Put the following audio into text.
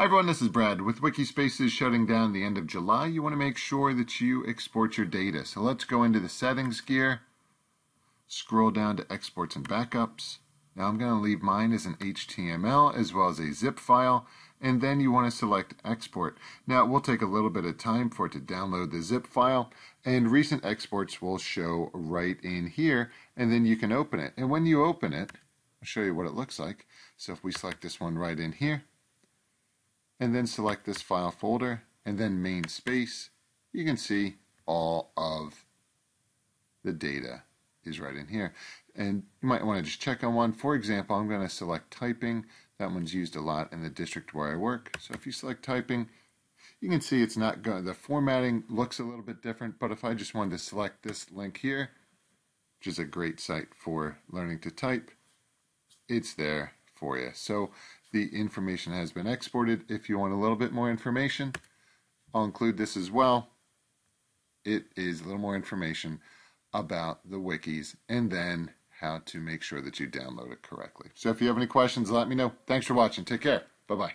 Hi everyone, this is Brad. With Wikispaces shutting down the end of July, you want to make sure that you export your data. So let's go into the settings gear, scroll down to exports and backups. Now I'm going to leave mine as an HTML as well as a zip file, and then you want to select export. Now it will take a little bit of time for it to download the zip file, and recent exports will show right in here, and then you can open it. And when you open it, I'll show you what it looks like. So if we select this one right in here, and then select this file folder and then main space, you can see all of the data is right in here. And you might want to just check on one. For example, I'm going to select typing. That one's used a lot in the district where I work. So if you select typing, you can see it's not going, the formatting looks a little bit different, but if I just wanted to select this link here, which is a great site for learning to type, it's there for you. So the information has been exported. If you want a little bit more information, I'll include this as well. It is a little more information about the wikis and then how to make sure that you download it correctly. So if you have any questions, let me know. Thanks for watching. Take care. Bye bye.